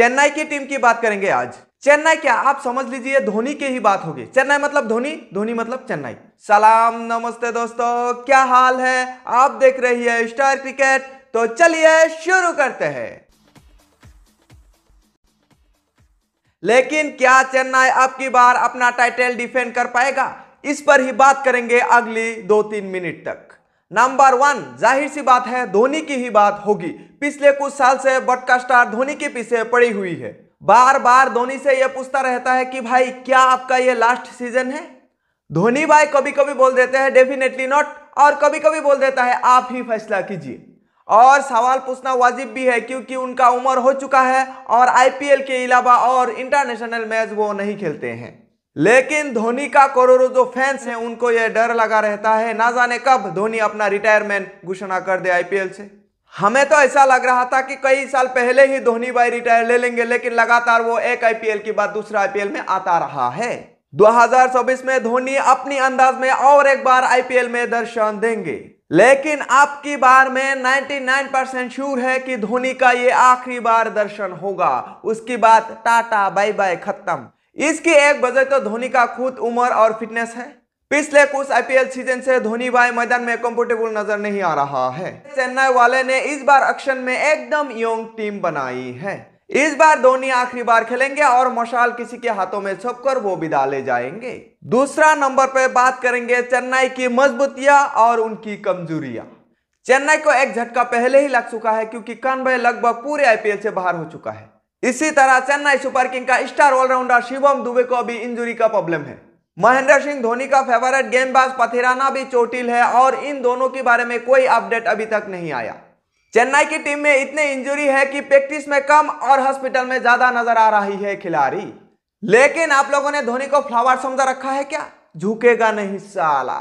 चेन्नई की टीम की बात करेंगे आज चेन्नई क्या आप समझ लीजिए धोनी के ही बात होगी चेन्नई मतलब धोनी धोनी मतलब चेन्नई सलाम नमस्ते दोस्तों क्या हाल है आप देख रही है स्टार क्रिकेट तो चलिए शुरू करते हैं लेकिन क्या चेन्नई अब की बार अपना टाइटल डिफेंड कर पाएगा इस पर ही बात करेंगे अगली दो तीन मिनट तक नंबर वन जाहिर सी बात है धोनी की ही बात होगी पिछले कुछ साल से बटका स्टार धोनी के पीछे पड़ी हुई है बार बार धोनी से यह पूछता रहता है कि भाई क्या आपका यह लास्ट सीजन है धोनी भाई कभी कभी बोल देते हैं डेफिनेटली नॉट और कभी कभी बोल देता है आप ही फैसला कीजिए और सवाल पूछना वाजिब भी है क्योंकि उनका उम्र हो चुका है और आईपीएल के अलावा और इंटरनेशनल मैच वो नहीं खेलते हैं लेकिन धोनी का करोड़ों जो फैंस हैं उनको यह डर लगा रहता है ना जाने कब धोनी अपना रिटायरमेंट घोषणा कर दे आईपीएल से हमें तो ऐसा लग रहा था कि कई साल पहले ही धोनी भाई रिटायर ले लेंगे लेकिन लगातार वो एक आईपीएल के बाद दूसरा आईपीएल में आता रहा है 2024 में धोनी अपनी अंदाज में और एक बार आईपीएल में दर्शन देंगे लेकिन अब की बार में 99 परसेंट श्योर है कि धोनी का ये आखिरी बार दर्शन होगा उसकी बात टाटा बाय बाय खत्म इसकी एक वजह तो धोनी का खुद उम्र और फिटनेस है पिछले कुछ आईपीएल सीजन से धोनी भाई मैदान में कंफर्टेबल नजर नहीं आ रहा है चेन्नई वाले ने इस बार एक्शन में एकदम यंग टीम बनाई है इस बार धोनी आखिरी बार खेलेंगे और मशाल किसी के हाथों में छपकर वो विदा ले जाएंगे दूसरा नंबर पर बात करेंगे चेन्नई की मजबूतियां और उनकी कमजोरियां चेन्नई को एक झटका पहले ही लग चुका है क्योंकि कानभाई लगभग पूरे आईपीएल से बाहर हो चुका है इसी तरह चेन्नई सुपर किंग का स्टार ऑलराउंडर शिवम दुबे को अभी इंजुरी का प्रॉब्लम है महेंद्र सिंह धोनी का फेवरेट गेंदबाज पथिराना भी चोटिल है और इन दोनों के बारे में कोई अपडेट अभी तक नहीं आया चेन्नई की टीम में इतने इंजुरी है कि प्रैक्टिस में कम और हॉस्पिटल में ज्यादा नजर आ रही है खिलाड़ी लेकिन आप लोगों ने धोनी को फ्लावर समझा रखा है क्या झुकेगा नहीं साला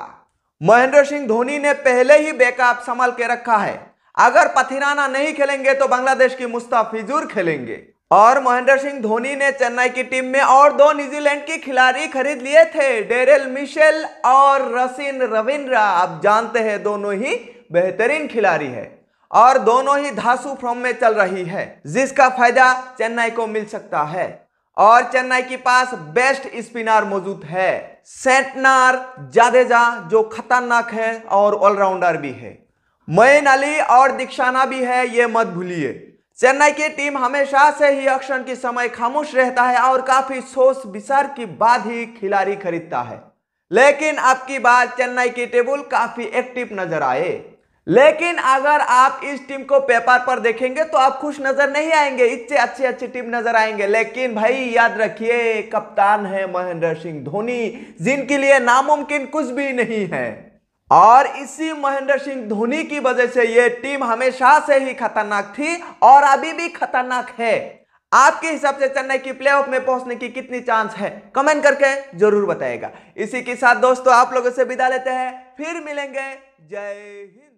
महेंद्र सिंह धोनी ने पहले ही बैकअप संभाल के रखा है अगर पथिराना नहीं खेलेंगे तो बांग्लादेश की मुस्ताफिजूर खेलेंगे और महेंद्र सिंह धोनी ने चेन्नई की टीम में और दो न्यूजीलैंड के खिलाड़ी खरीद लिए थे डेरेल मिशेल और रसिन रविंद्र आप जानते हैं दोनों ही बेहतरीन खिलाड़ी है और दोनों ही धासु फॉर्म में चल रही है जिसका फायदा चेन्नई को मिल सकता है और चेन्नई के पास बेस्ट स्पिनर मौजूद है सेंटनार जादेजा जो खतरनाक है और ऑलराउंडर भी है मैन अली और दीक्षाना भी है ये मत भूलिए चेन्नई की टीम हमेशा से ही अक्षण की समय खामोश रहता है और काफी सोच विचार के बाद ही खिलाड़ी खरीदता है लेकिन अब की बार चेन्नई की टेबल काफी एक्टिव नजर आए लेकिन अगर आप इस टीम को पेपर पर देखेंगे तो आप खुश नजर नहीं आएंगे इससे अच्छी अच्छी टीम नजर आएंगे लेकिन भाई याद रखिए कप्तान है महेंद्र सिंह धोनी जिनके लिए नामुमकिन कुछ भी नहीं है और इसी महेंद्र सिंह धोनी की वजह से यह टीम हमेशा से ही खतरनाक थी और अभी भी खतरनाक है आपके हिसाब से चेन्नई की प्लेऑफ में पहुंचने की कितनी चांस है कमेंट करके जरूर बताएगा इसी के साथ दोस्तों आप लोगों से विदा लेते हैं फिर मिलेंगे जय हिंद